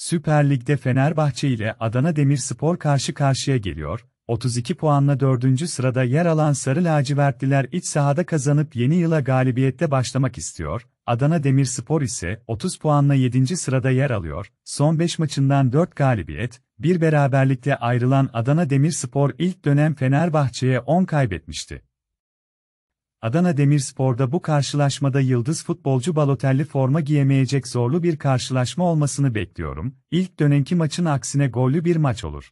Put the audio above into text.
Süper Lig'de Fenerbahçe ile Adana Demirspor karşı karşıya geliyor. 32 puanla 4. sırada yer alan Sarı Lacivertliler iç sahada kazanıp yeni yıla galibiyette başlamak istiyor. Adana Demirspor ise 30 puanla 7. sırada yer alıyor. Son 5 maçından 4 galibiyet, bir beraberlikle ayrılan Adana Demirspor ilk dönem Fenerbahçe'ye 10 kaybetmişti. Adana Demirspor'da bu karşılaşmada yıldız futbolcu Balotelli forma giyemeyecek zorlu bir karşılaşma olmasını bekliyorum. İlk dönemki maçın aksine gollü bir maç olur.